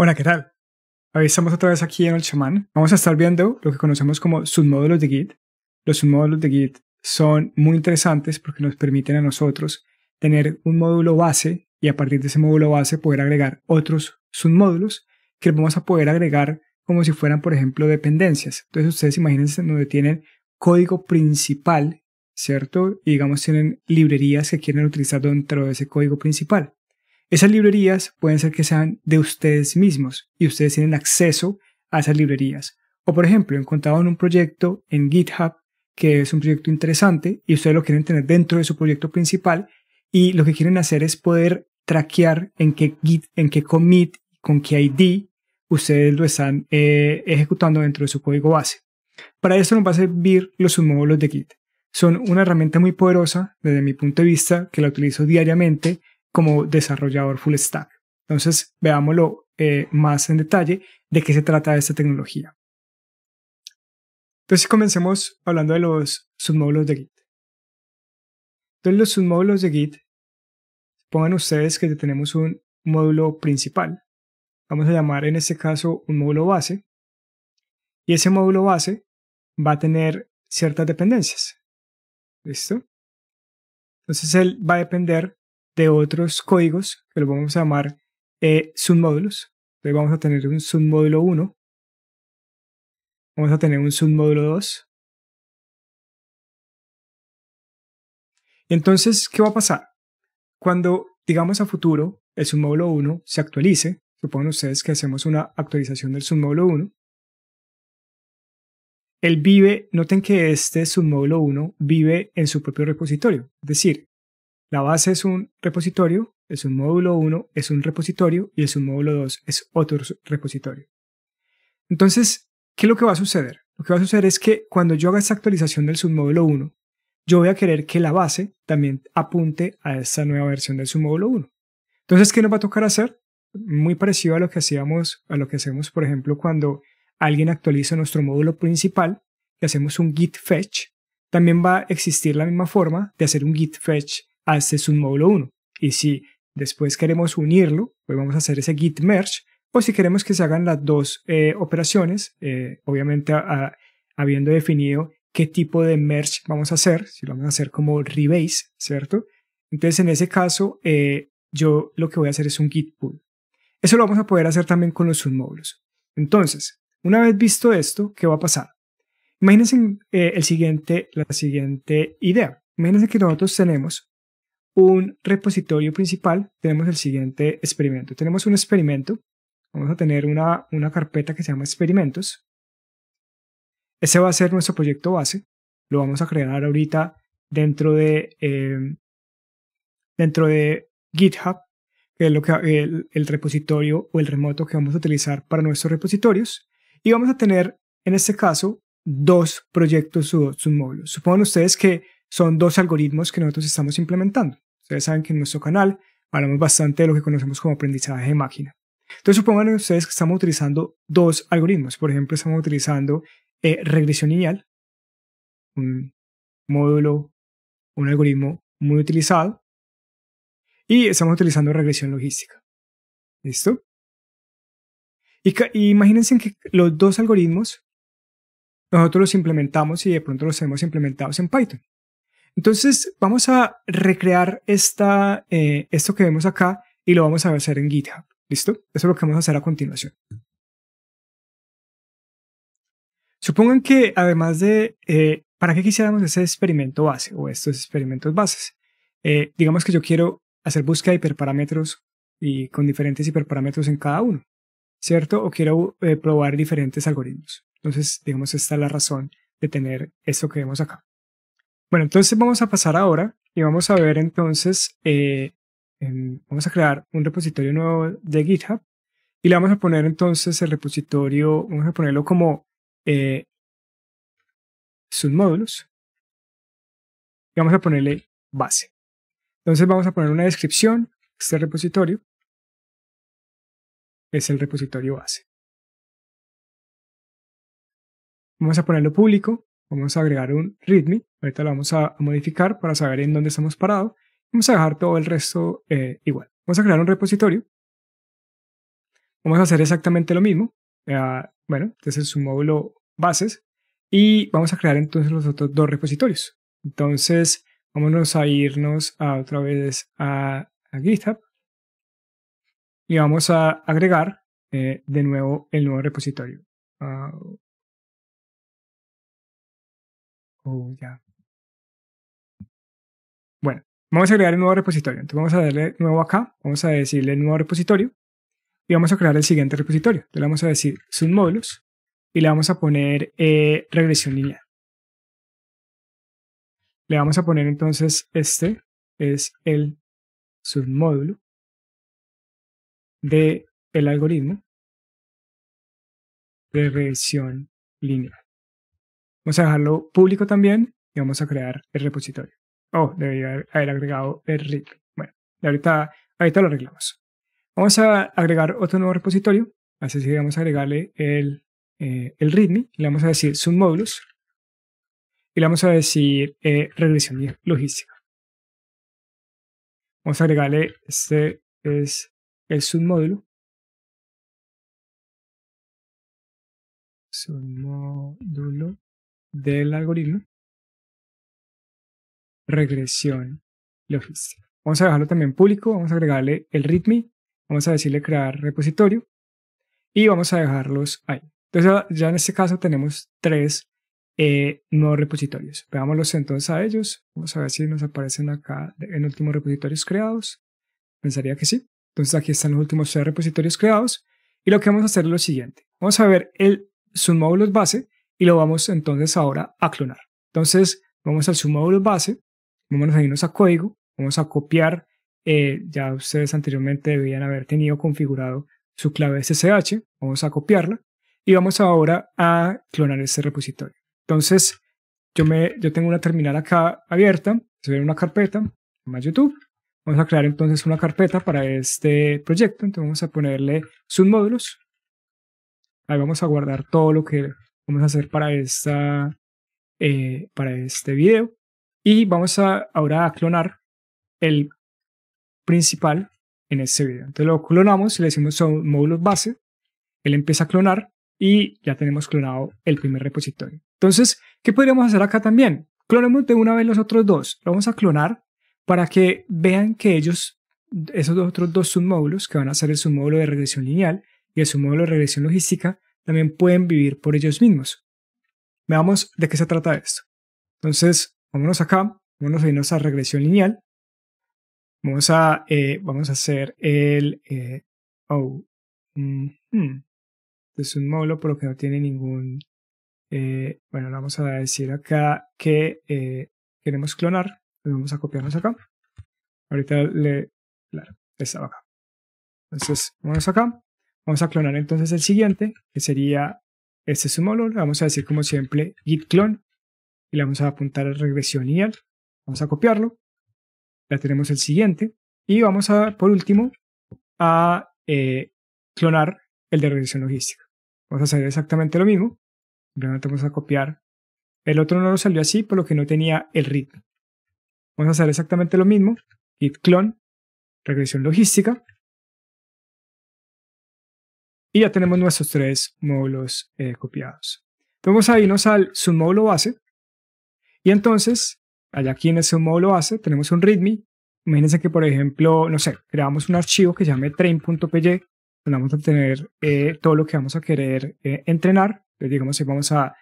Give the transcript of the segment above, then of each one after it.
Hola, ¿qué tal? Hoy estamos otra vez aquí en El Shaman. Vamos a estar viendo lo que conocemos como submódulos de Git. Los submódulos de Git son muy interesantes porque nos permiten a nosotros tener un módulo base y a partir de ese módulo base poder agregar otros submódulos que vamos a poder agregar como si fueran, por ejemplo, dependencias. Entonces ustedes imagínense donde tienen código principal, ¿cierto? Y digamos tienen librerías que quieren utilizar dentro de ese código principal. Esas librerías pueden ser que sean de ustedes mismos y ustedes tienen acceso a esas librerías. O por ejemplo, encontrado en un proyecto en GitHub que es un proyecto interesante y ustedes lo quieren tener dentro de su proyecto principal y lo que quieren hacer es poder traquear en qué git, en qué commit, con qué ID ustedes lo están eh, ejecutando dentro de su código base. Para esto nos va a servir los submódulos de Git. Son una herramienta muy poderosa desde mi punto de vista que la utilizo diariamente como desarrollador full stack. Entonces, veámoslo eh, más en detalle de qué se trata esta tecnología. Entonces, comencemos hablando de los submódulos de Git. Entonces, los submódulos de Git, pongan ustedes que tenemos un módulo principal. Vamos a llamar en este caso un módulo base. Y ese módulo base va a tener ciertas dependencias. ¿Listo? Entonces él va a depender de otros códigos, que lo vamos a llamar eh, submódulos. Entonces vamos a tener un submódulo 1, vamos a tener un submódulo 2. Entonces, ¿qué va a pasar? Cuando, digamos a futuro, el submódulo 1 se actualice, supongan ustedes que hacemos una actualización del submódulo 1, él vive, noten que este submódulo 1 vive en su propio repositorio, es decir, la base es un repositorio, es un módulo 1, es un repositorio y el un módulo 2, es otro repositorio. Entonces, ¿qué es lo que va a suceder? Lo que va a suceder es que cuando yo haga esta actualización del submódulo 1, yo voy a querer que la base también apunte a esta nueva versión del submódulo 1. Entonces, ¿qué nos va a tocar hacer? Muy parecido a lo que hacíamos, a lo que hacemos, por ejemplo, cuando alguien actualiza nuestro módulo principal, y hacemos un git fetch, también va a existir la misma forma de hacer un git fetch hace es este un módulo 1. Y si después queremos unirlo, pues vamos a hacer ese git merge, o si queremos que se hagan las dos eh, operaciones, eh, obviamente habiendo definido qué tipo de merge vamos a hacer, si lo vamos a hacer como rebase, ¿cierto? Entonces en ese caso eh, yo lo que voy a hacer es un git pull. Eso lo vamos a poder hacer también con los submódulos. Entonces, una vez visto esto, ¿qué va a pasar? Imagínense el siguiente, la siguiente idea. Imagínense que nosotros tenemos un repositorio principal, tenemos el siguiente experimento. Tenemos un experimento, vamos a tener una, una carpeta que se llama experimentos. Ese va a ser nuestro proyecto base, lo vamos a crear ahorita dentro de, em, dentro de GitHub, que es lo que, el, repositorio o el remoto que vamos a utilizar para nuestros repositorios. Y vamos a tener, en este caso, dos proyectos o dos Supongan ustedes que son dos algoritmos que nosotros estamos implementando. Ustedes saben que en nuestro canal hablamos bastante de lo que conocemos como aprendizaje de máquina. Entonces supongan ustedes que estamos utilizando dos algoritmos. Por ejemplo, estamos utilizando eh, regresión lineal, un módulo, un algoritmo muy utilizado, y estamos utilizando regresión logística. ¿Listo? Y, imagínense que los dos algoritmos nosotros los implementamos y de pronto los hemos implementados en Python. Entonces vamos a recrear esta, eh, esto que vemos acá y lo vamos a hacer en GitHub. ¿Listo? Eso es lo que vamos a hacer a continuación. Supongan que además de, eh, ¿para qué quisiéramos ese experimento base o estos experimentos bases? Eh, digamos que yo quiero hacer búsqueda de hiperparámetros y con diferentes hiperparámetros en cada uno, ¿cierto? O quiero probar diferentes algoritmos. Entonces, digamos, esta es la razón de tener esto que vemos acá. Bueno, entonces vamos a pasar ahora y vamos a ver entonces, eh, vamos a crear un repositorio nuevo de GitHub y le vamos a poner entonces el repositorio, vamos a ponerlo como eh, sus módulos y vamos a ponerle base. Entonces vamos a poner una descripción, este repositorio es el repositorio base. Vamos a ponerlo público vamos a agregar un readme, ahorita lo vamos a modificar para saber en dónde estamos parados, vamos a dejar todo el resto eh, igual. Vamos a crear un repositorio, vamos a hacer exactamente lo mismo, eh, bueno, este es su módulo bases, y vamos a crear entonces los otros dos repositorios. Entonces, vámonos a irnos otra vez a, GitHub y vamos a agregar eh, de nuevo el nuevo repositorio. Ah, Oh, bueno, vamos a crear el nuevo repositorio. Entonces vamos a darle nuevo acá, vamos a decirle nuevo repositorio y vamos a crear el siguiente repositorio. le vamos a decir submódulos y le vamos a poner eh, regresión lineal. Le vamos a poner entonces este es el submódulo de el algoritmo de regresión lineal. Vamos a dejarlo público también y vamos a crear el repositorio. Oh, debería haber agregado el README. Bueno, ahorita, ahorita lo arreglamos. Vamos a agregar otro nuevo repositorio. Así que vamos a agregarle el, eh, el README. Le vamos a decir submódulos. Y le vamos a decir eh, regresión logística. Vamos a agregarle este es el submódulo. Submódulo del algoritmo. Regresión logística. Vamos a dejarlo también público, vamos a agregarle el README, vamos a decirle crear repositorio y vamos a dejarlos ahí. Entonces ya en este caso tenemos tres eh, nuevos repositorios. Veámoslos entonces a ellos. Vamos a ver si nos aparecen acá en últimos repositorios creados. Pensaría que sí. Entonces aquí están los últimos tres repositorios creados. Y lo que vamos a hacer es lo siguiente. Vamos a ver el submódulos base y lo vamos entonces ahora a clonar. Entonces vamos al submódulo base, vamos a irnos a código, vamos a copiar, eh, ya ustedes anteriormente debían haber tenido configurado su clave SSH, vamos a copiarla y vamos ahora a clonar este repositorio. Entonces yo, me, yo tengo una terminal acá abierta, se ve una carpeta, más YouTube, Vamos a crear entonces una carpeta para este proyecto. Entonces vamos a ponerle submódulos. Ahí vamos a guardar todo lo que vamos a hacer para, esta, eh, para este video. Y vamos a, ahora a clonar el principal en este video. Entonces lo clonamos, y le decimos módulos base, él empieza a clonar y ya tenemos clonado el primer repositorio. Entonces, ¿qué podríamos hacer acá también? Clonemos de una vez los otros dos. Lo vamos a clonar para que vean que ellos, esos otros dos submódulos, que van a ser el módulo de regresión lineal y el módulo de regresión logística, también pueden vivir por ellos mismos. Veamos de qué se trata esto. Entonces, vámonos acá, vámonos a irnos a regresión lineal. Vamos a, eh, vamos a hacer el... Eh, oh, es un módulo, pero que no tiene ningún... Eh, bueno, vamos a decir acá que queremos clonar. vamos a copiarnos acá. Ahorita le... Claro, estaba acá. Entonces, vámonos acá. Vamos a clonar entonces el siguiente, que sería este sumador. Le vamos a decir como siempre git clone y le vamos a apuntar a regresión y Vamos a copiarlo. Ya tenemos el siguiente. Y vamos a, por último, a eh, clonar el de regresión logística. Vamos a hacer exactamente lo mismo. Simplemente vamos a copiar. El otro no lo salió así, por lo que no tenía el ritmo. Vamos a hacer exactamente lo mismo. Git clone, regresión logística y ya tenemos nuestros tres módulos eh, copiados. Vamos a irnos al submódulo base y entonces, allá aquí en ese submódulo base tenemos un README. Imagínense que, por ejemplo, no sé, creamos un archivo que se llame train.py, donde vamos a tener eh, todo lo que vamos a querer eh, entrenar. Entonces, digamos, que vamos a,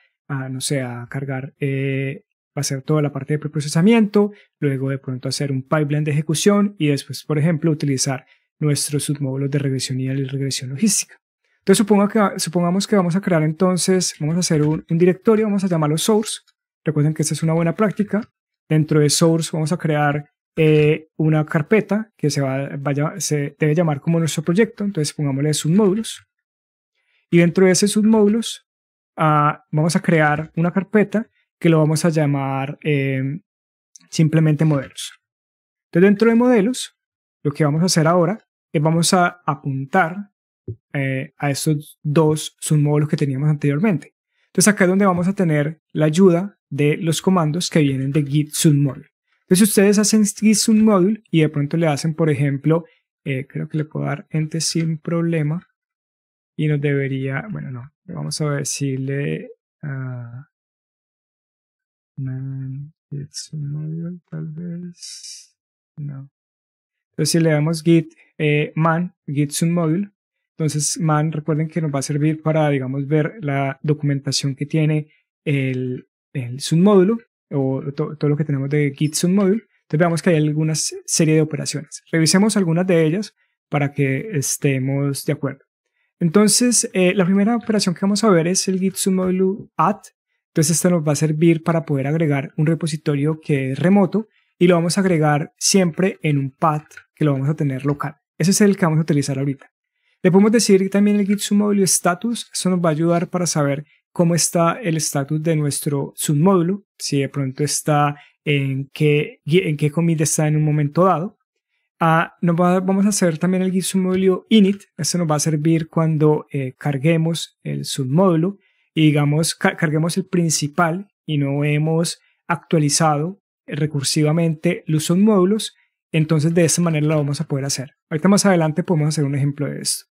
no sé, a cargar va a ser toda la parte de preprocesamiento, luego de pronto hacer un pipeline de ejecución y después, por ejemplo, utilizar nuestros submódulos de regresión y regresión logística. Entonces supongamos que vamos a crear entonces, vamos a hacer un, directorio, vamos a llamarlo source. Recuerden que esta es una buena práctica. Dentro de source vamos a crear eh, una carpeta que se, va, se debe llamar como nuestro proyecto. Entonces pongámosle submódulos. Y dentro de ese submódulos ah, vamos a crear una carpeta que lo vamos a llamar eh, simplemente modelos. Entonces dentro de modelos, lo que vamos a hacer ahora es vamos a apuntar eh, a estos dos submódulos que teníamos anteriormente. Entonces acá es donde vamos a tener la ayuda de los comandos que vienen de git submodule. Entonces si ustedes hacen git submodule y de pronto le hacen, por ejemplo, eh, creo que le puedo dar ente sin problema y nos debería, bueno, no, vamos a decirle ah, man, git submodule tal vez... No. Entonces si le damos git eh, man, git submodule, entonces, MAN, recuerden que nos va a servir para, digamos, ver la documentación que tiene el, el submódulo o todo lo que tenemos de Git submódulo. Entonces, veamos que hay alguna serie de operaciones. Revisemos algunas de ellas para que estemos de acuerdo. Entonces, eh, la primera operación que vamos a ver es el git submodule add. Entonces, esto nos va a servir para poder agregar un repositorio que es remoto y lo vamos a agregar siempre en un path que lo vamos a tener local. Ese es el que vamos a utilizar ahorita. Le podemos decir también el git submódulo status, eso nos va a ayudar para saber cómo está el estatus de nuestro submódulo, si de pronto está en qué, en qué commit está en un momento dado. Ah, nos vamos a hacer también el git submódulo init, esto nos va a servir cuando eh, carguemos el submódulo y digamos carguemos el principal y no hemos actualizado recursivamente los submódulos, entonces de esa manera lo vamos a poder hacer. Ahorita más adelante podemos hacer un ejemplo de esto.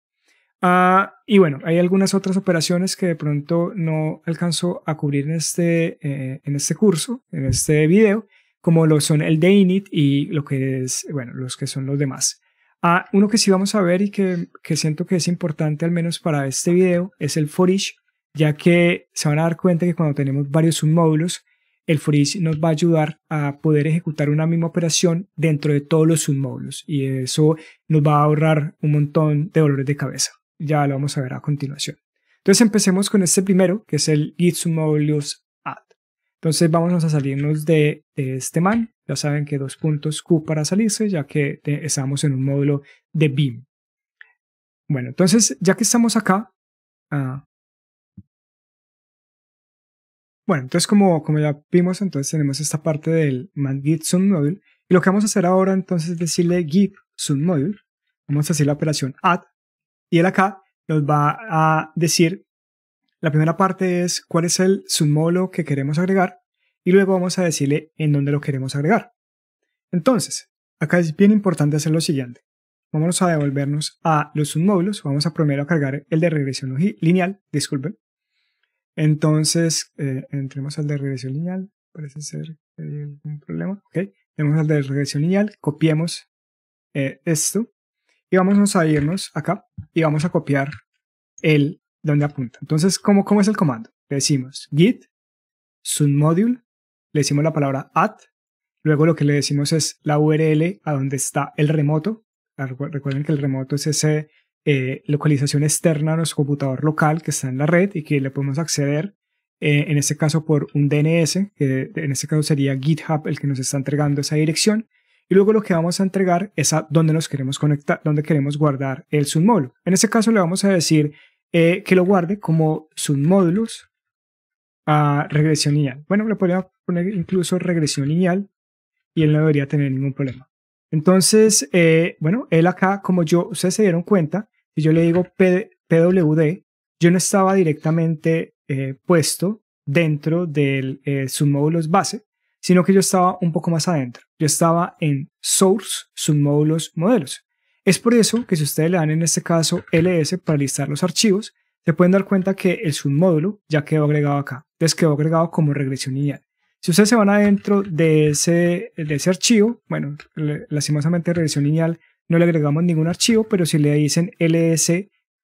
Ah, y bueno, hay algunas otras operaciones que de pronto no alcanzo a cubrir en este, eh, en este curso, en este video, como lo son el de init y lo que es, bueno, los que son los demás. Ah, uno que sí vamos a ver y que, que, siento que es importante al menos para este video es el for ya que se van a dar cuenta que cuando tenemos varios submódulos, el forish nos va a ayudar a poder ejecutar una misma operación dentro de todos los submódulos y eso nos va a ahorrar un montón de dolores de cabeza. Ya lo vamos a ver a continuación. Entonces empecemos con este primero, que es el Gitsumolius add. Entonces vamos a salirnos de, este man. Ya saben que dos puntos Q para salirse, ya que eh, estamos en un módulo de BIM. Bueno, entonces ya que estamos acá, ah, bueno, entonces como, como ya vimos, entonces tenemos esta parte del man git submodule. Y lo que vamos a hacer ahora entonces es decirle git submodule. Vamos a hacer la operación add y él acá nos va a decir, la primera parte es cuál es el submódulo que queremos agregar y luego vamos a decirle en dónde lo queremos agregar. Entonces, acá es bien importante hacer lo siguiente. Vamos a devolvernos a los submódulos, vamos a primero cargar el de regresión lineal, disculpen. Entonces, eh, entremos al de regresión lineal, parece ser que hay algún problema, ok. Tenemos al de regresión lineal, copiemos eh, esto y vamos a irnos acá y vamos a copiar el donde apunta. Entonces, ¿cómo, es el comando? Le decimos git submodule, le decimos la palabra at, luego lo que le decimos es la URL a donde está el remoto. Ah, recuerden que el remoto es esa eh, localización externa a nuestro computador local que está en la red y que le podemos acceder eh, en este caso por un DNS, que en este caso sería GitHub el que nos está entregando esa dirección y luego lo que vamos a entregar es a dónde nos queremos conectar, dónde queremos guardar el submódulo. En este caso le vamos a decir eh, que lo guarde como submódulos a regresión lineal. Bueno, le podría poner incluso regresión lineal y él no debería tener ningún problema. Entonces, eh, bueno, él acá, como yo, ustedes se dieron cuenta, si yo le digo PWD, yo no estaba directamente eh, puesto dentro del submódulos base, sino que yo estaba un poco más adentro. Yo estaba en source, submódulos, modelos. Es por eso que si ustedes le dan en este caso ls para listar los archivos, se pueden dar cuenta que el submódulo ya quedó agregado acá. Entonces quedó agregado como regresión lineal. Si ustedes se van adentro de ese, ese archivo, bueno, lastimosamente regresión lineal no le agregamos ningún archivo, pero si le dicen ls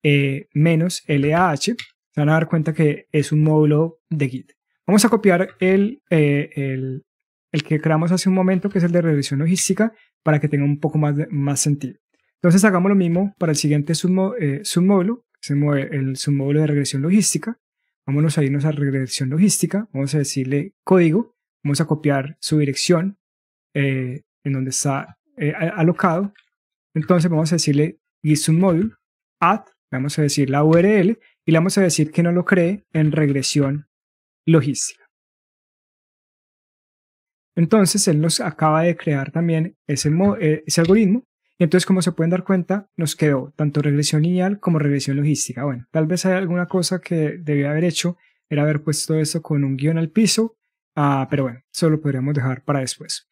eh, menos LAH, se van a dar cuenta que es un módulo de Git. Vamos a copiar el, eh, el, el que creamos hace un momento, que es el de regresión logística, para que tenga un poco más, más sentido. Entonces hagamos lo mismo para el siguiente eh, submódulo, el submódulo de regresión logística. Vámonos a irnos a regresión logística, vamos a decirle código, vamos a copiar su dirección eh, en donde está eh, alocado. Entonces vamos a decirle y submódulo add, vamos a decir la URL y le vamos a decir que no lo cree en regresión logística. Entonces, él nos acaba de crear también eh, ese, algoritmo. Y entonces, como se pueden dar cuenta, nos quedó tanto regresión lineal como regresión logística. Bueno, tal vez hay alguna cosa que debía haber hecho, era haber puesto eso con un guión al piso, ah, pero bueno, eso lo podríamos dejar para después.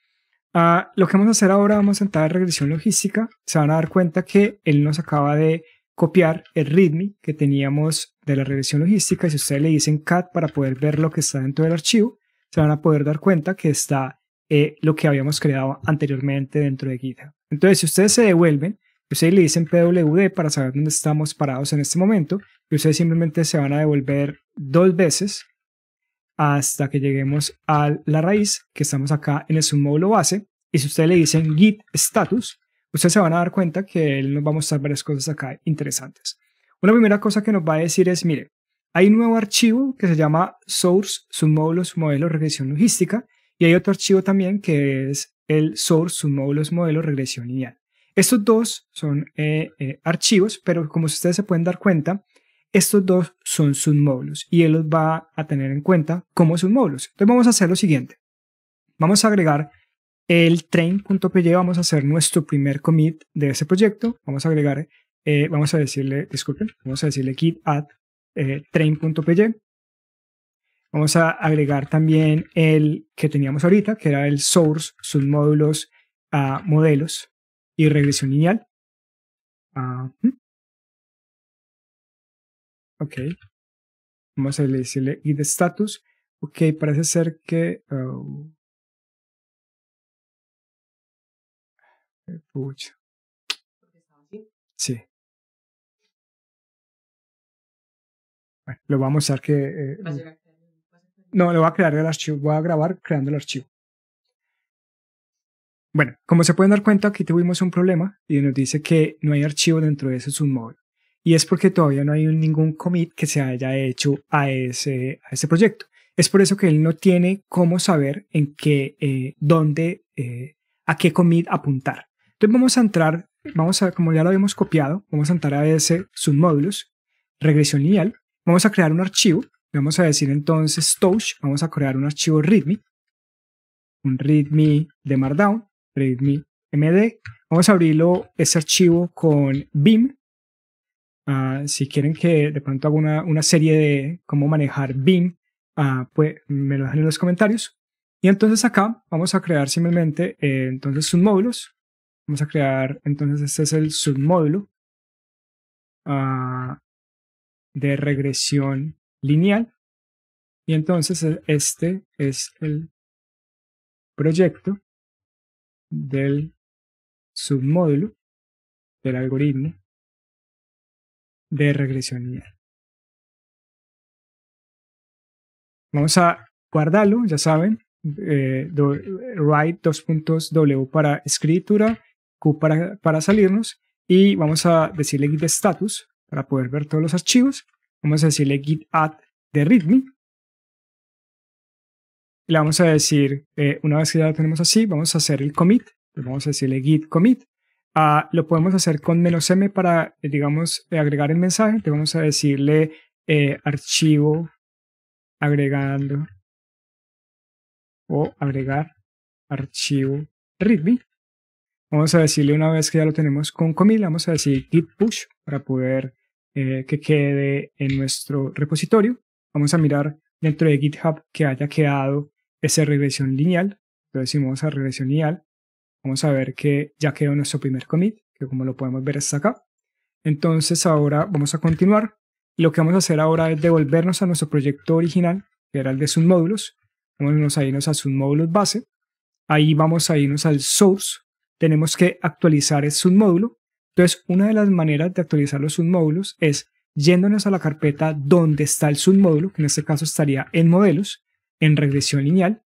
Ah, lo que vamos a hacer ahora, vamos a entrar a regresión logística. Se van a dar cuenta que él nos acaba de copiar el README que teníamos de la regresión logística. Y si ustedes le dicen cat para poder ver lo que está dentro del archivo, se van a poder dar cuenta que está eh, lo que habíamos creado anteriormente dentro de GitHub. Entonces, si ustedes se devuelven, ustedes le dicen PWD para saber dónde estamos parados en este momento, y ustedes simplemente se van a devolver dos veces hasta que lleguemos a la raíz, que estamos acá en el submódulo base, y si ustedes le dicen git status, ustedes se van a dar cuenta que él nos va a mostrar varias cosas acá interesantes. Una primera cosa que nos va a decir es, mire, hay un nuevo archivo que se llama Source, submódulos, modelo, regresión logística, y hay otro archivo también que es el Source, submódulos, modelo, regresión lineal. Estos dos son eh, eh, archivos, pero como ustedes se pueden dar cuenta, estos dos son submódulos y él los va a tener en cuenta como submódulos. Entonces vamos a hacer lo siguiente. Vamos a agregar el train.py, vamos a hacer nuestro primer commit de ese proyecto. Vamos a agregar, eh, vamos a decirle, disculpen, vamos a decirle git add eh, train.py. Vamos a agregar también el que teníamos ahorita, que era el source, submódulos a modelos y regresión lineal. ok. Vamos a decirle git status. Ok, parece ser que... Oh, eh, estaba Sí. Bueno, lo voy a mostrar que... Eh, no, lo voy a crear el archivo, voy a grabar creando el archivo. Bueno, como se pueden dar cuenta, aquí tuvimos un problema y nos dice que no hay archivo dentro de ese submódulo. Y es porque todavía no hay ningún commit que se haya hecho a ese, a ese proyecto. Es por eso que él no tiene cómo saber en qué, eh, dónde, eh, a qué commit apuntar. Entonces vamos a entrar, vamos a, como ya lo habíamos copiado, vamos a entrar a ese submódulos, regresión lineal, Vamos a crear un archivo. Vamos a decir entonces touch. Vamos a crear un archivo readme. Un readme de Markdown. Readme MD. Vamos a abrirlo, ese archivo con BIM. Ah, si quieren que de pronto haga una, serie de cómo manejar BIM, ah, pues me lo dejan en los comentarios. Y entonces acá vamos a crear simplemente entonces eh, entonces submódulos. Vamos a crear, entonces este es el submódulo. Ah, de regresión lineal. Y entonces e, este es el proyecto del submódulo del algoritmo de regresión lineal. Vamos a guardarlo, ya saben, eh, write dos puntos W para escritura, Q para, para salirnos y vamos a decirle git status para poder ver todos los archivos. Vamos a decirle git add de readme. Le vamos a decir, eh, una vez que ya lo tenemos así, vamos a hacer el commit. le vamos a decirle git commit. Ah, lo podemos hacer con menos m para, eh, digamos, eh, agregar el mensaje. le vamos a decirle archivo agregando o agregar archivo readme. Vamos a decirle una vez que ya lo tenemos con commit, le vamos a decir git push para poder eh, que quede en nuestro repositorio. Vamos a mirar dentro de GitHub que haya quedado esa regresión lineal. Entonces, si a regresión lineal, vamos a ver que ya quedó nuestro primer commit, que como lo podemos ver está acá. Entonces, ahora vamos a continuar. Lo que vamos a hacer ahora es devolvernos a nuestro proyecto original, que era el de módulos. Vamos a irnos a módulos base. Ahí vamos a irnos al source. Tenemos que actualizar el módulo. Entonces, una de las maneras de actualizar los submódulos es yéndonos a la carpeta donde está el submódulo, que en este caso estaría en modelos, en regresión lineal.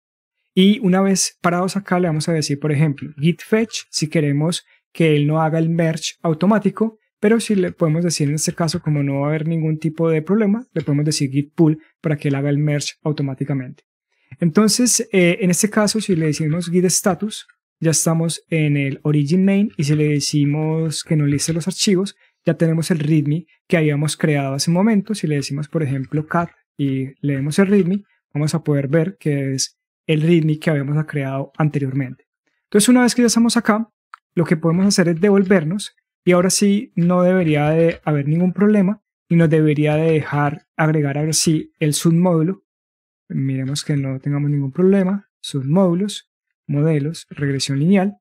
Y una vez parados acá, le vamos a decir, por ejemplo, git fetch, si queremos que él no haga el merge automático, pero si le podemos decir en este caso, como no va a haber ningún tipo de problema, le podemos decir git pull para que él haga el merge automáticamente. Entonces, eh, en este caso, si le decimos git status, ya estamos en el origin main y si le decimos que nos liste los archivos, ya tenemos el readme que habíamos creado hace un momento. Si le decimos, por ejemplo, cat y leemos el readme, vamos a poder ver que es el readme que habíamos creado anteriormente. Entonces, una vez que ya estamos acá, lo que podemos hacer es devolvernos y ahora sí no debería de haber ningún problema y nos debería de dejar agregar ahora sí el submódulo. Miremos que no tengamos ningún problema, submódulos modelos, regresión lineal,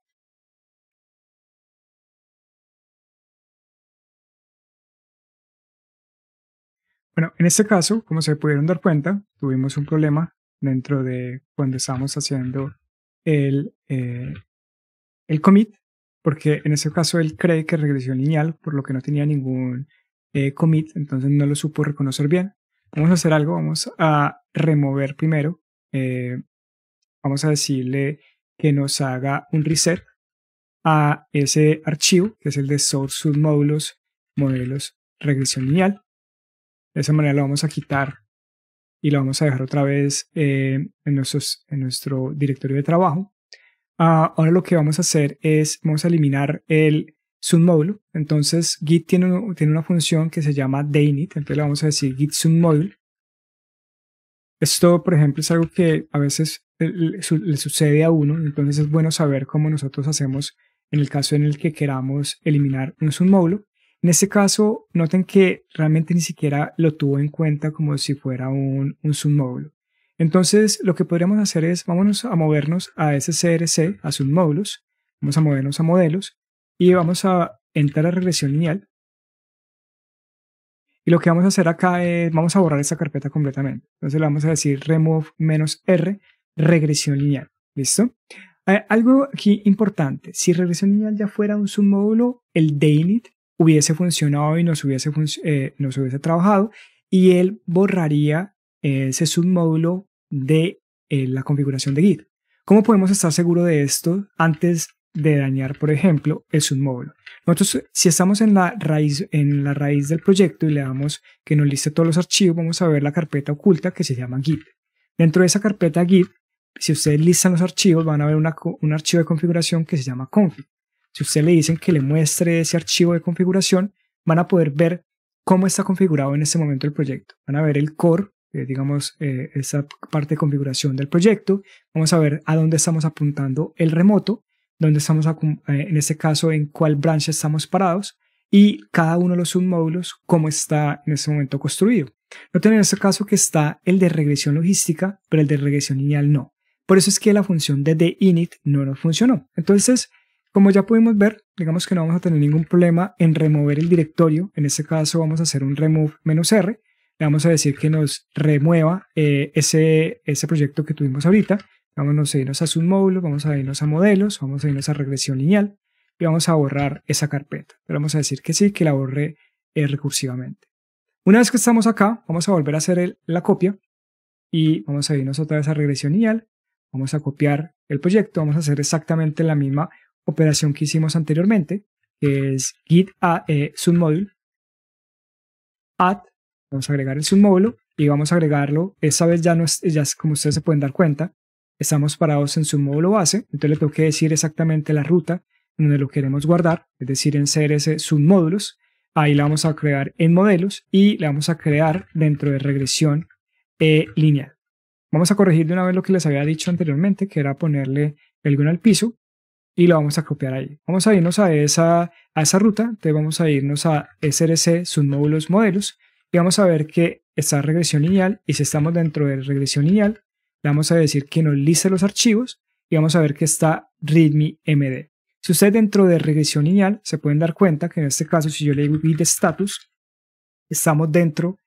Bueno, en este caso, como se pudieron dar cuenta, tuvimos un problema dentro de cuando estábamos haciendo el, eh, el commit, porque en este caso él cree que regresión lineal, por lo que no tenía ningún eh, commit, entonces no lo supo reconocer bien. Vamos a hacer algo, vamos a remover primero, eh, vamos a decirle que nos haga un reset a ese archivo, que es el de source submódulos, modelos, regresión lineal. De esa manera lo vamos a quitar y lo vamos a dejar otra vez eh, en, nuestros, en nuestro directorio de trabajo. Ah, ahora lo que vamos a hacer es, vamos a eliminar el submódulo. Entonces, Git tiene, tiene una función que se llama init Entonces le vamos a decir git submódulo esto, por ejemplo, es algo que a veces eh, le, sucede a uno, entonces es bueno saber cómo nosotros hacemos en el caso en el que queramos eliminar un submódulo. En este caso, noten que realmente ni siquiera lo tuvo en cuenta como si fuera un, un submódulo. Entonces, lo que podríamos hacer es, vámonos a movernos a SCRC, a submódulos, vamos a movernos a modelos, y vamos a entrar a regresión lineal, y lo que vamos a hacer acá es, vamos a borrar esta carpeta completamente. Entonces le vamos a decir remove menos R, regresión lineal. ¿Listo? Eh, algo aquí importante, si regresión lineal ya fuera un submódulo, el dainit hubiese funcionado y nos hubiese, eh, hubiese trabajado y él borraría ese submódulo de eh, la configuración de Git. ¿Cómo podemos estar seguros de esto? Antes de dañar, por ejemplo, el submódulo. Nosotros, si estamos en la, raíz, en la raíz del proyecto y le damos que nos liste todos los archivos, vamos a ver la carpeta oculta que se llama Git. Dentro de esa carpeta Git, si ustedes listan los archivos, van a ver un archivo de configuración que se llama config. Si ustedes le dicen que le muestre ese archivo de configuración, van a poder ver cómo está configurado en este momento el proyecto. Van a ver el core, digamos, eh, esa parte de configuración del proyecto. Vamos a ver a dónde estamos apuntando el remoto dónde estamos, eh, en este caso, en cuál branch estamos parados y cada uno de los submódulos, cómo está en este momento construido. Noten en este caso que está el de regresión logística, pero el de regresión lineal no. Por eso es que la función de de init no nos funcionó. Entonces, como ya pudimos ver, digamos que no vamos a tener ningún problema en remover el directorio. En este caso vamos a hacer un remove-r. Le vamos a decir que nos remueva eh, ese, ese proyecto que tuvimos ahorita vamos a irnos a submódulo, vamos a irnos a modelos, vamos a irnos a regresión lineal y vamos a borrar esa carpeta. Pero vamos a decir que sí, que la borre eh, recursivamente. Una vez que estamos acá, vamos a volver a hacer la copia y vamos a irnos otra vez a regresión lineal, vamos a copiar el proyecto, vamos a hacer exactamente la misma operación que hicimos anteriormente, que es git a eh, submodule, add, vamos a agregar el submódulo y vamos a agregarlo, esta vez ya, no es, ya como ustedes se pueden dar cuenta, estamos parados en su módulo base, entonces le tengo que decir exactamente la ruta donde lo queremos guardar, es decir, en CRS submódulos. Ahí la vamos a crear en modelos y la vamos a crear dentro de regresión eh, lineal. Vamos a corregir de una vez lo que les había dicho anteriormente, que era ponerle el gun al piso y lo vamos a copiar ahí. Vamos a irnos a esa, a esa ruta, entonces vamos a irnos a SRC submódulos modelos y vamos a ver que está regresión lineal y si estamos dentro de regresión lineal vamos a decir que nos liste los archivos y vamos a ver que está md Si usted dentro de regresión lineal se pueden dar cuenta que en este caso si yo le digo git status, estamos dentro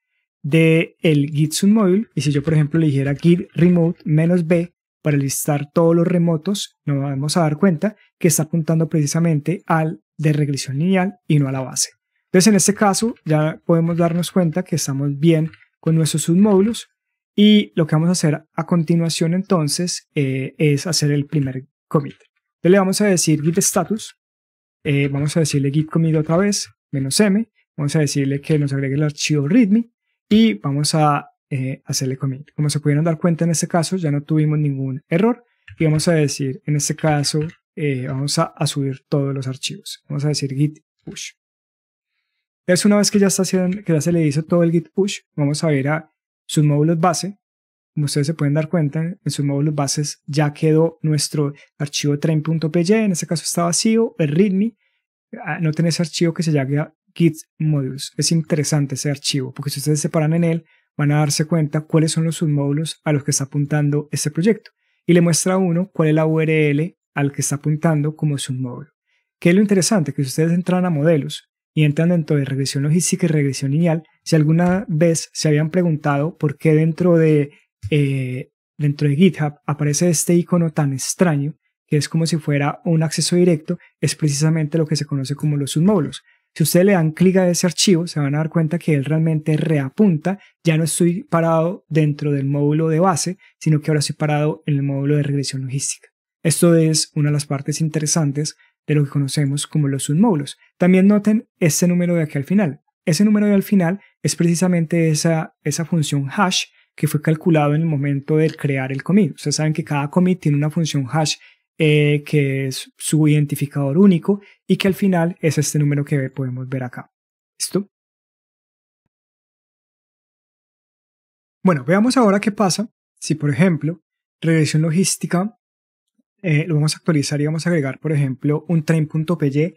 del el git submodule y si yo por ejemplo le dijera git remote menos b para listar todos los remotos, nos vamos a dar cuenta que está apuntando precisamente al de regresión lineal y no a la base. Entonces en este caso ya podemos darnos cuenta que estamos bien con nuestros submódulos y lo que vamos a hacer a continuación entonces eh, es hacer el primer commit. Entonces le vamos a decir git status, eh, vamos a decirle git commit otra vez, menos m, vamos a decirle que nos agregue el archivo readme y vamos a eh, hacerle commit. Como se pudieron dar cuenta en este caso ya no tuvimos ningún error y vamos a decir en este caso vamos a, subir todos los archivos. Vamos a decir git push. es una vez que ya, está que ya se le hizo todo el git push, vamos a ir a sus módulos base. Como ustedes se pueden dar cuenta, en sus módulos bases ya quedó nuestro archivo train.py, en este caso está vacío, el readme. Ah, tiene ese archivo que se llama git modules. Es interesante ese archivo, porque si ustedes se paran en él, van a darse cuenta cuáles son los submódulos a los que está apuntando este proyecto. Y le muestra a uno cuál es la URL al que está apuntando como submódulo. ¿Qué es lo interesante? Que si ustedes entran a modelos y entran dentro de regresión logística y regresión lineal. Si alguna vez se habían preguntado por qué dentro de, eh, dentro de GitHub aparece este icono tan extraño, que es como si fuera un acceso directo, es precisamente lo que se conoce como los submódulos. Si ustedes le dan clic a ese archivo, se van a dar cuenta que él realmente reapunta. Ya no estoy parado dentro del módulo de base, sino que ahora estoy parado en el módulo de regresión logística. Esto es una de las partes interesantes de lo que conocemos como los submódulos. También noten este número de aquí al final. Ese número de al final es precisamente esa, esa función hash que fue calculado en el momento de crear el commit. Ustedes saben que cada commit tiene una función hash eh, que es su identificador único y que al final es este número que podemos ver acá. ¿Listo? Bueno, veamos ahora qué pasa si, por ejemplo, regresión logística eh, lo vamos a actualizar y vamos a agregar, por ejemplo, un train.py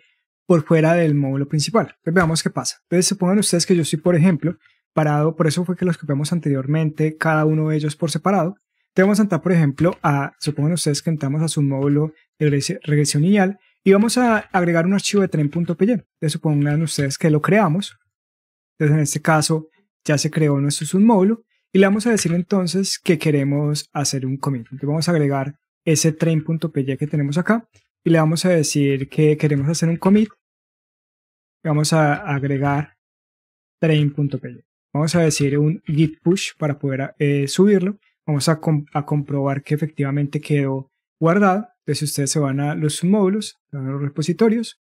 por fuera del módulo principal. veamos qué pasa. Entonces supongan ustedes que yo estoy, por ejemplo, parado, por eso fue que los copiamos anteriormente, cada uno de ellos por separado. Entonces vamos a entrar, por ejemplo, a, supongan ustedes que entramos a su módulo de regresión lineal y vamos a agregar un archivo de train.py Entonces supongan ustedes que lo creamos. Entonces en este caso ya se creó nuestro submódulo y le vamos a decir entonces que queremos hacer un commit. Entonces vamos a agregar ese train.py que tenemos acá y le vamos a decir que queremos hacer un commit. Vamos a agregar train.py. Vamos a decir un git push para poder eh, subirlo. Vamos a, a, comprobar que efectivamente quedó guardado. Entonces ustedes se van a los módulos, a los repositorios.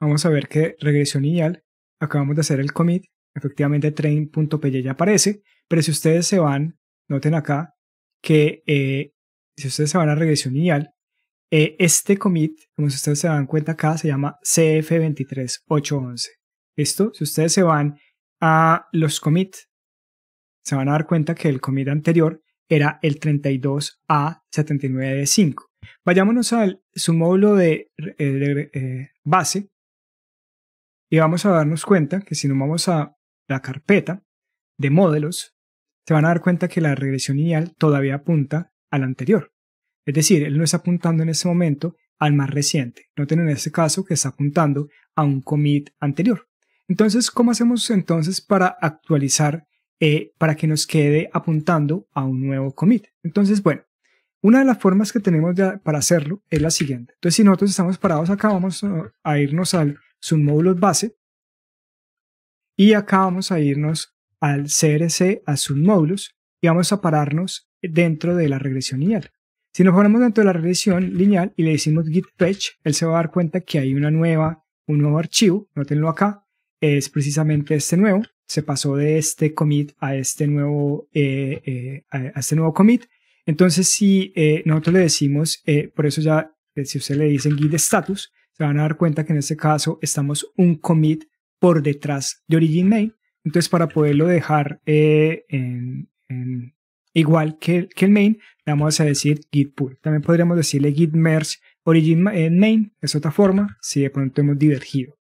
Vamos a ver que regresión lineal. Acabamos de hacer el commit. Efectivamente train.py ya aparece. Pero si ustedes se van, noten acá que eh, si ustedes se van a regresión lineal, eh, este commit, como ustedes se dan cuenta acá, se llama CF23811. esto Si ustedes se van a los commits, se van a dar cuenta que el commit anterior era el 32A79D5. Vayámonos a su módulo de, eh, eh, base y vamos a darnos cuenta que si nos vamos a la carpeta de modelos, se van a dar cuenta que la regresión lineal todavía apunta al anterior. Es decir, él no está apuntando en ese momento al más reciente, noten en este caso que está apuntando a un commit anterior. Entonces, ¿cómo hacemos entonces para actualizar eh, para que nos quede apuntando a un nuevo commit? Entonces, bueno, una de las formas que tenemos para hacerlo es la siguiente. Entonces, si nosotros estamos parados acá, vamos a irnos al submódulos base y acá vamos a irnos al CRC a submódulos y vamos a pararnos dentro de la regresión lineal. Si nos ponemos dentro de la revisión lineal y le decimos git fetch, él se va a dar cuenta que hay una nueva, un nuevo archivo, notenlo acá, es precisamente este nuevo, se pasó de este commit a este nuevo, eh, eh, a este nuevo commit. Entonces, si eh, nosotros le decimos, por eso ya, si usted le dicen git status, se van a dar cuenta que en este caso estamos un commit por detrás de origin main. Entonces, para poderlo dejar en Igual que, el main, le vamos a decir git pull. También podríamos decirle git merge origin eh, main, es otra forma, si de pronto hemos divergido.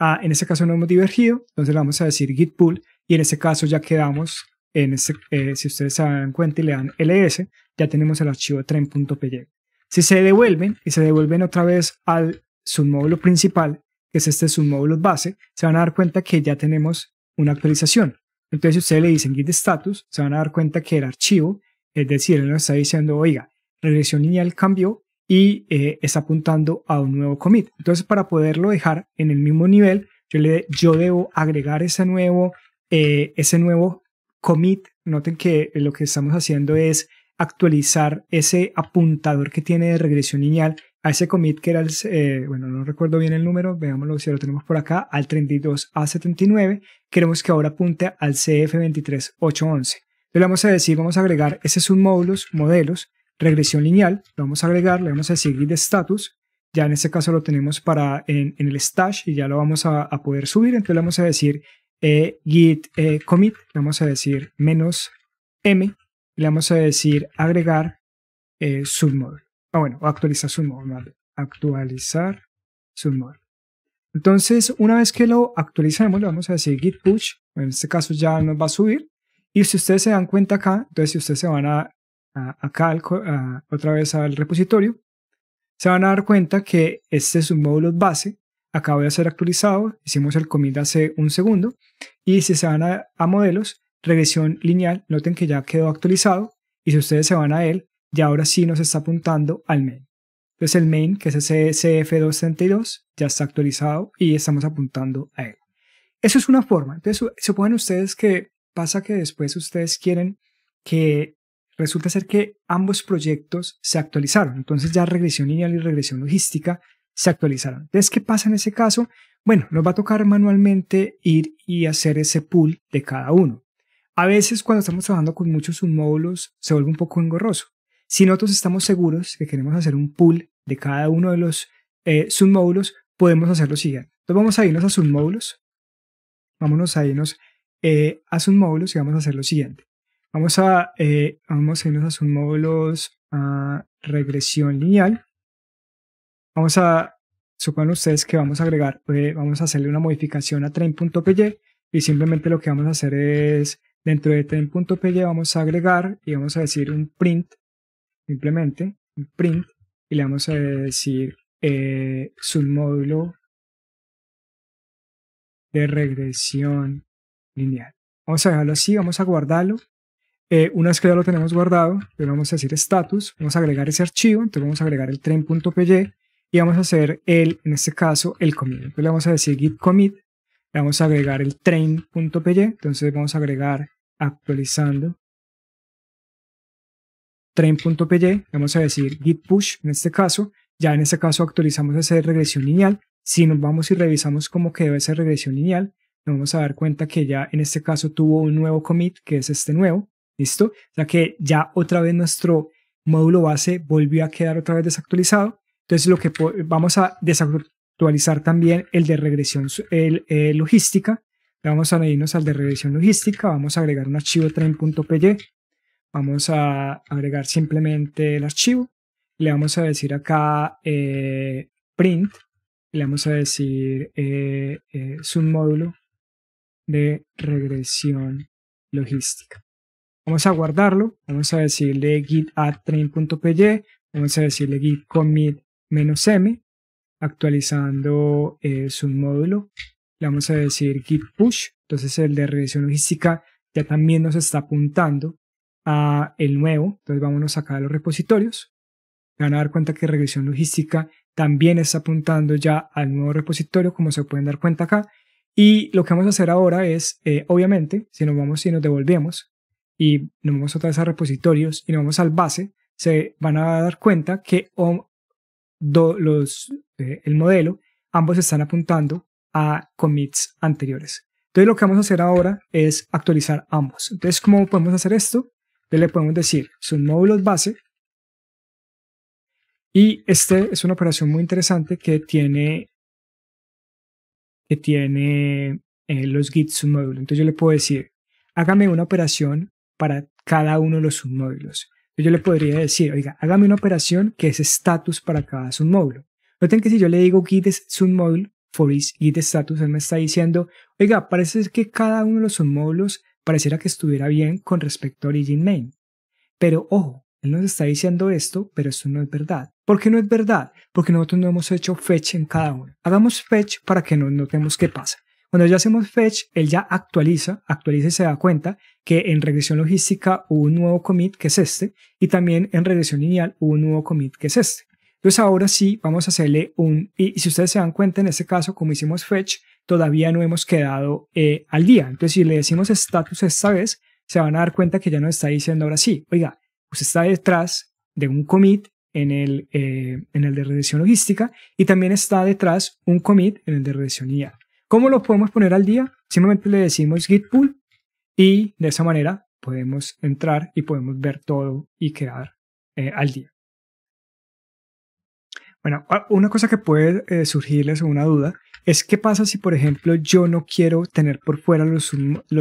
Ah, en este caso no hemos divergido, entonces le vamos a decir git pull y en este caso ya quedamos, en eh, si ustedes se dan cuenta y le dan ls, ya tenemos el archivo tren.py. Si se devuelven y se devuelven otra vez al submódulo principal, que es este submódulo base, se van a dar cuenta que ya tenemos una actualización. Entonces, si ustedes le dicen git status, se van a dar cuenta que el archivo, es decir, él nos está diciendo, oiga, regresión lineal cambió y eh, está apuntando a un nuevo commit. Entonces, para poderlo dejar en el mismo nivel, yo, le, yo debo agregar ese nuevo, eh, ese nuevo commit. Noten que lo que estamos haciendo es actualizar ese apuntador que tiene de regresión lineal a ese commit que era el, eh, bueno, no recuerdo bien el número, veámoslo si lo tenemos por acá, al 32A79, queremos que ahora apunte al CF23811. Le vamos a decir, vamos a agregar ese submódulos, modelos, regresión lineal, lo vamos a agregar, le vamos a decir git status, ya en este caso lo tenemos para en, el stash y ya lo vamos a, poder subir, entonces le vamos a decir eh, git eh, commit, le vamos a decir menos m, le vamos a decir agregar eh, submódulo. Ah, bueno, actualizar su módulo, Actualizar su módulo. Entonces, una vez que lo actualizamos, le vamos a decir git push. En este caso ya nos va a subir. Y si ustedes se dan cuenta acá, entonces si ustedes se van a, a acá otra vez al repositorio, se van a dar cuenta que este es un módulo base. Acaba de ser actualizado. Hicimos el commit hace un segundo. Y si se van a modelos, regresión lineal, noten que ya quedó actualizado. Y si ustedes se van a él, y ahora sí nos está apuntando al main. Entonces el main, que es ese CF232, ya está actualizado y estamos apuntando a él. Eso es una forma. Entonces suponen ustedes que pasa que después ustedes quieren que resulta ser que ambos proyectos se actualizaron. Entonces ya regresión lineal y regresión logística se actualizaron. Entonces, ¿qué pasa en ese caso? Bueno, nos va a tocar manualmente ir y hacer ese pool de cada uno. A veces cuando estamos trabajando con muchos submódulos se vuelve un poco engorroso. Si nosotros estamos seguros que queremos hacer un pool de cada uno de los eh, submódulos, podemos hacer lo siguiente. Entonces vamos a irnos a submódulos. Vámonos a irnos eh, a submódulos y vamos a hacer lo siguiente. Vamos a, eh, vamos a irnos a submódulos a regresión lineal. Vamos a, supongan ustedes que vamos a agregar, vamos a hacerle una modificación a train.py y simplemente lo que vamos a hacer es dentro de train.py vamos a agregar y vamos a decir un print simplemente print y le vamos a decir eh, su módulo de regresión lineal. Vamos a dejarlo así, vamos a guardarlo. Eh, una vez que ya lo tenemos guardado, le vamos a decir status, vamos a agregar ese archivo, entonces vamos a agregar el train.py y vamos a hacer el, en este caso, el commit. Entonces le vamos a decir git commit, le vamos a agregar el train.py, entonces vamos a agregar actualizando train.py, vamos a decir git push en este caso, ya en este caso actualizamos a hacer regresión lineal, si nos vamos y revisamos cómo quedó esa regresión lineal, nos vamos a dar cuenta que ya en este caso tuvo un nuevo commit, que es este nuevo, ¿listo? ya que ya otra vez nuestro módulo base volvió a quedar otra vez desactualizado, entonces lo que vamos a desactualizar también el de regresión el, eh, logística, vamos a irnos al de regresión logística, vamos a agregar un archivo train.py Vamos a agregar simplemente el archivo. Le vamos a decir acá eh, print. Le vamos a decir eh, eh módulo submódulo de regresión logística. Vamos a guardarlo. Vamos a decirle git add train.py. Vamos a decirle git commit -m. Actualizando eh, módulo Le vamos a decir git push. Entonces el de regresión logística ya también nos está apuntando el nuevo. Entonces vámonos acá a los repositorios. Van a dar cuenta que regresión logística también está apuntando ya al nuevo repositorio, como se pueden dar cuenta acá. Y lo que vamos a hacer ahora es, eh, obviamente, si nos vamos y nos devolvemos y nos vamos otra vez a repositorios y nos vamos al base, se van a dar cuenta que oh, los, eh, el modelo, ambos están apuntando a commits anteriores. Entonces lo que vamos a hacer ahora es actualizar ambos. Entonces, ¿cómo podemos hacer esto? Entonces le podemos decir sus módulos base. Y este es una operación muy interesante que tiene, que tiene eh, los git submódulos. Entonces yo le puedo decir, hágame una operación para cada uno de los submódulos. yo le podría decir, oiga, hágame una operación que es status para cada submódulo. Noten que si yo le digo git submódulo, for is git status, él me está diciendo, oiga, parece que cada uno de los submódulos pareciera que estuviera bien con respecto a Origin Main. Pero ojo, él nos está diciendo esto, pero esto no es verdad. ¿Por qué no es verdad? Porque nosotros no hemos hecho fetch en cada uno. Hagamos fetch para que nos notemos qué pasa. Cuando ya hacemos fetch, él ya actualiza, actualiza y se da cuenta que en regresión logística hubo un nuevo commit que es este y también en regresión lineal hubo un nuevo commit que es este. Entonces ahora sí vamos a hacerle un, y si ustedes se dan cuenta en este caso como hicimos fetch, todavía no hemos quedado eh, al día. Entonces, si le decimos status esta vez, se van a dar cuenta que ya nos está diciendo ahora sí, oiga, usted está detrás de un commit en el, eh, en el de regresión logística y también está detrás un commit en el de regresión IA. ¿Cómo lo podemos poner al día? Simplemente le decimos git pull y de esa manera podemos entrar y podemos ver todo y quedar eh, al día. Bueno, ah, una cosa que puede surgirles eh, surgirles una duda es qué pasa si, por ejemplo, yo no quiero tener por fuera los,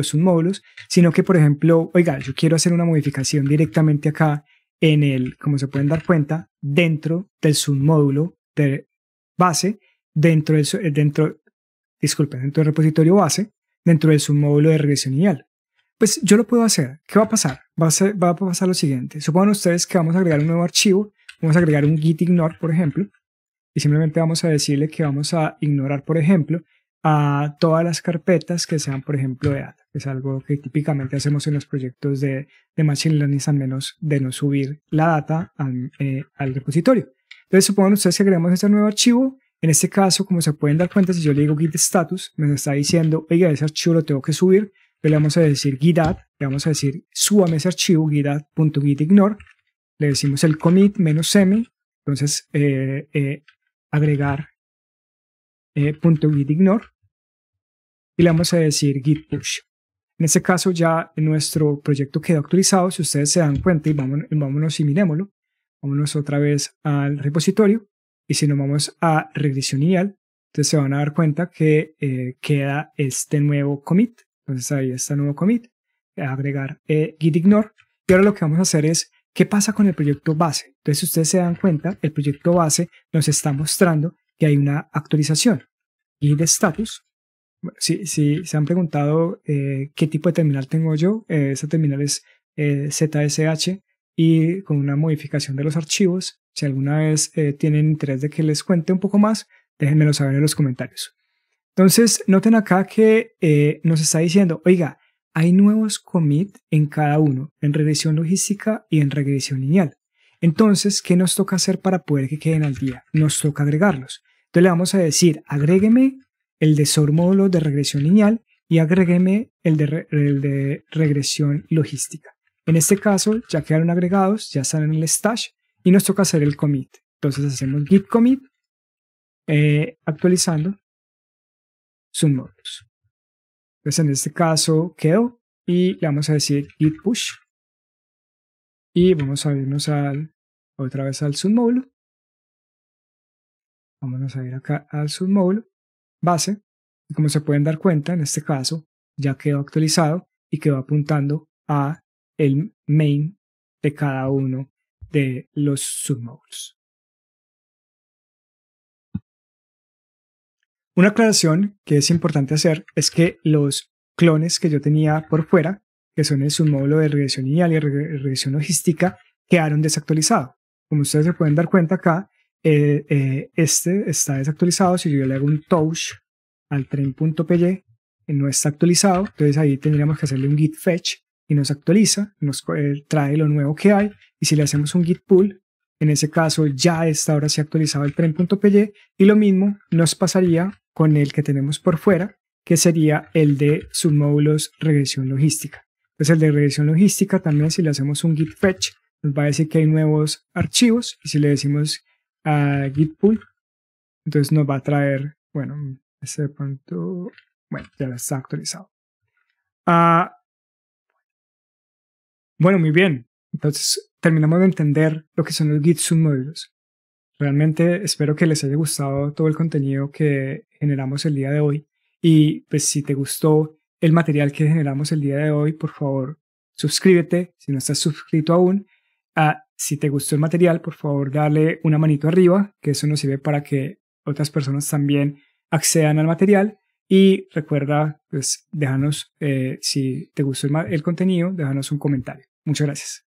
submódulos, sino que, por ejemplo, oiga, yo quiero hacer una modificación directamente acá en el, como se pueden dar cuenta, dentro del submódulo de base, dentro del, eh, dentro, disculpen, dentro del repositorio base, dentro del submódulo de regresión lineal. Pues yo lo puedo hacer. ¿Qué va a pasar? Va a, va a pasar lo siguiente. Supongan ustedes que vamos a agregar un nuevo archivo Vamos a agregar un git ignore, por ejemplo, y simplemente vamos a decirle que vamos a ignorar, por ejemplo, a todas las carpetas que sean, por ejemplo, de data, es algo que típicamente hacemos en los proyectos de, Machine Learning, al menos de no subir la data eh, al, repositorio. Entonces, supongan ustedes que agregamos este nuevo archivo. En este caso, como se pueden dar cuenta, si yo le digo git status, me está diciendo, oiga, ese archivo lo tengo que subir. le vamos a decir git add, le vamos a decir, súbame ese archivo, git le decimos el commit menos semi, entonces eh, eh agregar eh, punto y le vamos a decir git push. En este caso ya nuestro proyecto quedó actualizado, si ustedes se dan cuenta y vámonos, vámonos y mirémoslo, vámonos otra vez al repositorio y si nos vamos a regresión ideal, entonces se van a dar cuenta que eh, queda este nuevo commit, entonces ahí está el nuevo commit, agregar git ignore y ahora lo que vamos a hacer es ¿Qué pasa con el proyecto base? Entonces, si ustedes se dan cuenta, el proyecto base nos está mostrando que hay una actualización. Y de status, si, si, se han preguntado eh, qué tipo de terminal tengo yo, eh, terminal es ZSH eh, y con una modificación de los archivos. Si alguna vez eh, tienen interés de que les cuente un poco más, déjenmelo saber en los comentarios. Entonces, noten acá que nos está diciendo, oiga, hay nuevos commit en cada uno, en regresión logística y en regresión lineal. Entonces, ¿qué nos toca hacer para poder que queden al día? Nos toca agregarlos. Entonces le vamos a decir, agrégueme el de módulo de regresión lineal y agrégueme el de, regresión logística. En este caso, ya quedaron agregados, ya están en el stash y nos toca hacer el commit. Entonces hacemos git commit, eh, actualizando actualizando módulos. Entonces en este caso quedó y le vamos a decir git push. Y vamos a irnos al, otra vez al submódulo. vamos a ir acá al submódulo base. como se pueden dar cuenta, en este caso ya quedó actualizado y quedó apuntando a el main de cada uno de los submódulos. Una aclaración que es importante hacer es que los clones que yo tenía por fuera, que son el submódulo de regresión lineal y regresión logística, quedaron desactualizados. Como ustedes se pueden dar cuenta acá, eh, eh, este está desactualizado. Si yo le hago un touch al tren.py, eh, no está actualizado. Entonces ahí tendríamos que hacerle un git fetch y nos actualiza, nos trae lo nuevo que hay. Y si le hacemos un git pull, en ese caso ya está ahora ha actualizado el tren.py. Y lo mismo nos pasaría con el que tenemos por fuera, que sería el de submódulos regresión logística. Entonces pues el de regresión logística también si le hacemos un git fetch, nos va a decir que hay nuevos archivos y si le decimos a git pull, entonces nos va a traer, bueno, ese punto, bueno, ya está actualizado. Ah, bueno, muy bien. Entonces terminamos de entender lo que son los git submódulos. Realmente espero que les haya gustado todo el contenido que generamos el día de hoy y pues si te gustó el material que generamos el día de hoy, por favor, suscríbete si no estás suscrito aún. Ah, si te gustó el material, por favor, dale una manito arriba, que eso nos sirve para que otras personas también accedan al material. Y recuerda, pues, déjanos, eh, si te gustó el, el contenido, déjanos un comentario. Muchas gracias.